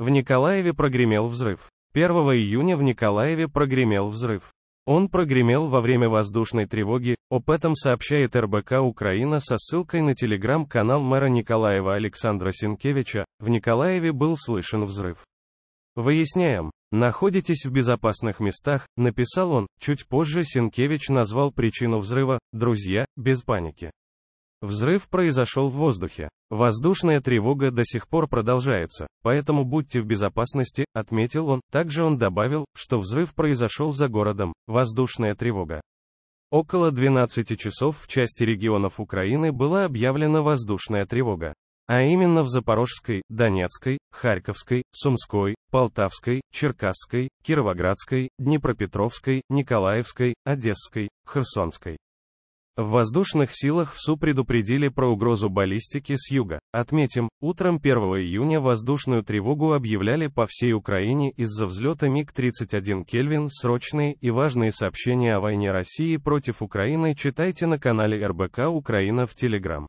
В Николаеве прогремел взрыв. 1 июня в Николаеве прогремел взрыв. Он прогремел во время воздушной тревоги, об этом сообщает РБК Украина со ссылкой на телеграм-канал мэра Николаева Александра Синкевича, в Николаеве был слышен взрыв. Выясняем, находитесь в безопасных местах, написал он, чуть позже Синкевич назвал причину взрыва, друзья, без паники. Взрыв произошел в воздухе. Воздушная тревога до сих пор продолжается, поэтому будьте в безопасности, отметил он. Также он добавил, что взрыв произошел за городом. Воздушная тревога. Около 12 часов в части регионов Украины была объявлена воздушная тревога. А именно в Запорожской, Донецкой, Харьковской, Сумской, Полтавской, Черкасской, Кировоградской, Днепропетровской, Николаевской, Одесской, Херсонской. В воздушных силах ВСУ предупредили про угрозу баллистики с юга. Отметим, утром 1 июня воздушную тревогу объявляли по всей Украине из-за взлета МиГ-31 Кельвин. Срочные и важные сообщения о войне России против Украины читайте на канале РБК Украина в Телеграм.